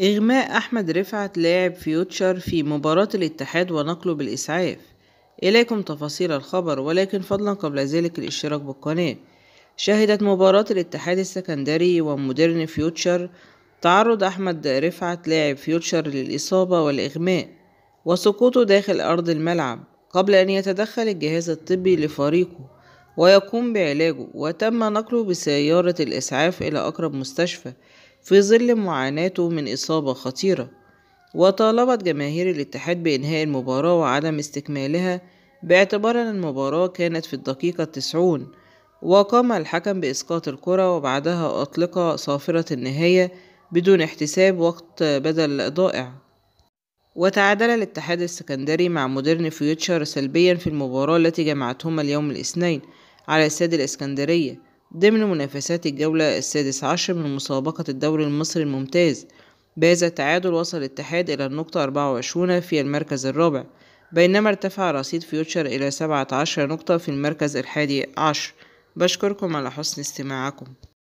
إغماء أحمد رفعت لاعب فيوتشر في مباراة الاتحاد ونقله بالإسعاف إليكم تفاصيل الخبر ولكن فضلا قبل ذلك الاشتراك بالقناة شهدت مباراة الاتحاد السكندري ومودرن فيوتشر تعرض أحمد رفعت لاعب فيوتشر للإصابة والإغماء وسقوطه داخل أرض الملعب قبل أن يتدخل الجهاز الطبي لفريقه ويقوم بعلاجه وتم نقله بسيارة الإسعاف إلى أقرب مستشفى في ظل معاناته من إصابة خطيرة وطالبت جماهير الاتحاد بإنهاء المباراة وعدم استكمالها باعتبار أن المباراة كانت في الدقيقة التسعون وقام الحكم بإسقاط الكرة وبعدها أطلق صافرة النهاية بدون احتساب وقت بدل ضائع وتعادل الاتحاد السكندري مع مودرن فيوتشر سلبيا في المباراة التي جمعتهما اليوم الاثنين على استاد الإسكندرية ضمن منافسات الجولة السادس عشر من مسابقة الدوري المصري الممتاز بهذا التعادل وصل الاتحاد إلى النقطة أربعة وعشرون في المركز الرابع بينما ارتفع رصيد فيوتشر إلى سبعة عشر نقطة في المركز الحادي عشر بشكركم على حسن استماعكم